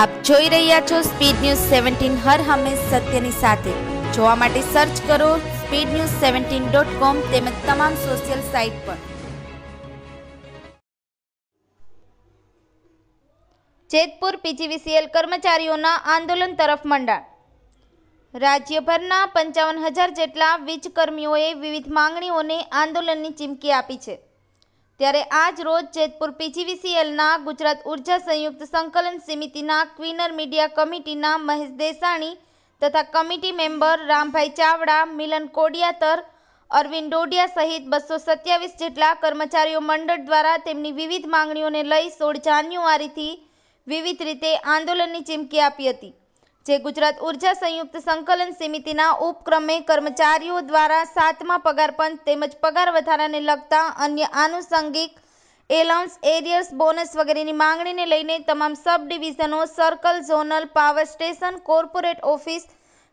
આપ જોઈ રહ્યા છો સ્પીડ ન્યૂઝ સેવન્ટીન હર હંમેશ સત્યની સાથે જોવા માટે સર્ચ કરો speed news seventeen dot com તેમજ તમામ સોશિયલ સાઇટ પર જેતપુર પીજીવીસીએલ કર્મચારીઓના આંદોલન તરફ મંડાણ રાજ્યભરના પંચાવન હજાર જેટલા વીજકર્મીઓએ વિવિધ માંગણીઓને આંદોલનની ચીમકી આપી છે ત્યારે આજ રોજ જેતપુર પીજીવીસીએલના ગુજરાત ઉર્જા સંયુક્ત સંકલન સમિતિના ક્વિનર મીડિયા કમિટીના મહેશ દેસાણી તથા કમિટી મેમ્બર રામભાઈ ચાવડા મિલન કોડિયાતર અરવિંદ ડોડિયા સહિત બસો સત્યાવીસ જેટલા કર્મચારીઓ મંડળ દ્વારા તેમની વિવિધ માંગણીઓને લઈ સોળ જાન્યુઆરીથી વિવિધ રીતે આંદોલનની ચીમકી આપી હતી જે ગુજરાત ઉર્જા સંયુક્ત સંકલન સમિતિના ઉપક્રમે કર્મચારીઓ દ્વારા સાતમા પગાર તેમજ પગાર વધારાને લગતા અન્ય આનુષંગિક એલાઉન્સ એરિયર્સ બોનસ વગેરેની માંગણીને લઈને તમામ સબ ડિવિઝનો circle zonal power station corporate office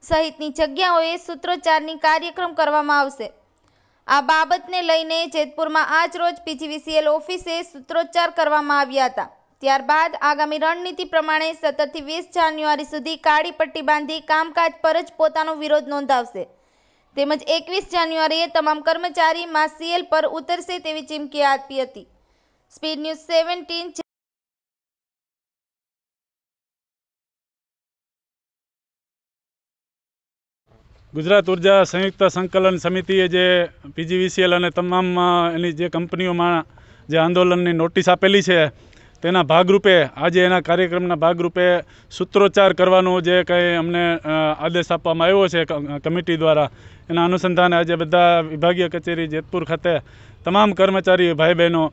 સહિતની જગ્યાઓએ સૂત્રોચ્ચારની કાર્યક્રમ કરવામાં આવશે આ બાબતને લઈને જેતપુરમાં આજરોજ પીજીવીસીએલ ઓફિસે સૂત્રોચ્ચાર કરવામાં આવ્યા હતા ત્યારબાદ આગામી રણનીતિ પ્રમાણે સત્તરથી વીસ જાન્યુઆરી સુધી કાળી પટ્ટી બાંધી કામકાજ પર જ પોતાનો વિરોધ નોંધાવશે તેમજ એકવીસ જાન્યુઆરીએ તમામ કર્મચારી માસીએલ પર ઉતરશે તેવી ચીમકી આપી હતી સ્પીડ ન્યૂઝ સેવન્ટીન ગુજરાત ઉર્જા સંયુક્ત સંકલન સમિતિએ જે પીજીવીસીએલ અને તમામ એની જે કંપનીઓમાં જે આંદોલનની નોટિસ આપેલી છે તેના ભાગરૂપે આજે એના કાર્યક્રમના ભાગરૂપે સૂત્રોચ્ચાર કરવાનો જે કંઈ અમને આદેશ આપવામાં આવ્યો છે કમિટી દ્વારા એના અનુસંધાને આજે બધા વિભાગીય કચેરી જેતપુર ખાતે તમામ કર્મચારી ભાઈ બહેનો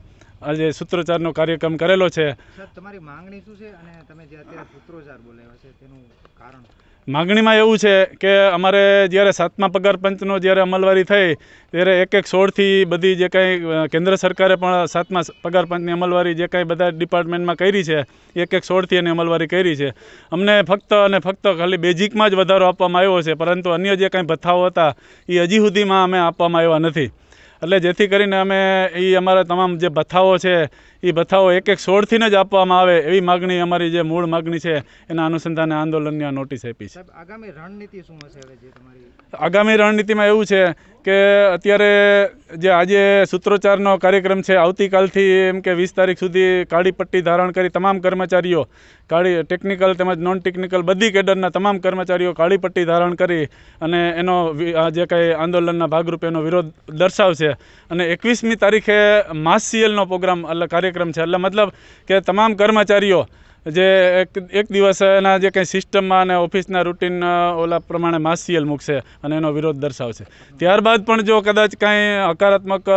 આજે સૂત્રોચ્ચારનો કાર્યક્રમ કરેલો છે તમારી માંગણી શું છે અને તમે કારણ માંગણીમાં એવું છે કે અમારે જ્યારે સાતમા પગારપંચનો જ્યારે અમલવારી થઈ ત્યારે એક એક સોળથી બધી જે કાંઈ કેન્દ્ર સરકારે પણ સાતમા પગારપંચની અમલવારી જે કાંઈ બધા ડિપાર્ટમેન્ટમાં કરી છે એક એક સોળથી એની અમલવારી કરી છે અમને ફક્ત અને ફક્ત ખાલી બેઝિકમાં જ વધારો આપવામાં આવ્યો છે પરંતુ અન્ય જે કંઈ ભથ્થાઓ હતા એ હજી સુધીમાં અમે આપવામાં આવ્યા નથી એટલે જેથી કરીને અમે એ અમારા તમામ જે ભથ્થાઓ છે એ ભથ્થાઓ એક એક સોળથીને જ આપવામાં આવે એવી માગણી અમારી જે મૂળ માગણી છે એના અનુસંધાને આંદોલનની આ નોટિસ આપી છે આગામી રણનીતિ શું હશે આગામી રણનીતિમાં એવું છે કે અત્યારે જે આજે સૂત્રોચ્ચારનો કાર્યક્રમ છે આવતીકાલથી એમ કે વીસ તારીખ સુધી કાળી પટ્ટી ધારણ કરી તમામ કર્મચારીઓ કાળી ટેકનિકલ તેમજ નોન ટેકનિકલ બધી કેડરના તમામ કર્મચારીઓ કાળી પટ્ટી ધારણ કરી અને એનો જે કાંઈ આંદોલનના ભાગરૂપે એનો વિરોધ દર્શાવશે અને એકવીસમી તારીખે માસ સીએલનો પ્રોગ્રામ એટલે કાર્ય કાર્યક્રમ છે એટલે મતલબ કે તમામ કર્મચારીઓ જે એક દિવસના જે કંઈ સિસ્ટમમાં અને ઓફિસના રૂટીન ઓલા પ્રમાણે માસિયલ મૂકશે અને એનો વિરોધ દર્શાવશે ત્યારબાદ પણ જો કદાચ કાંઈ હકારાત્મક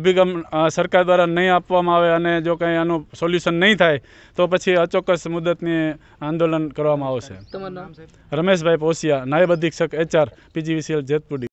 અભિગમ સરકાર દ્વારા નહીં આપવામાં આવે અને જો કંઈ આનું સોલ્યુશન નહીં થાય તો પછી અચોક્કસ મુદતની આંદોલન કરવામાં આવશે રમેશભાઈ પોસિયા નાયબ અધિક્ષક એચઆર પીજીવીસીએલ જેતપુડી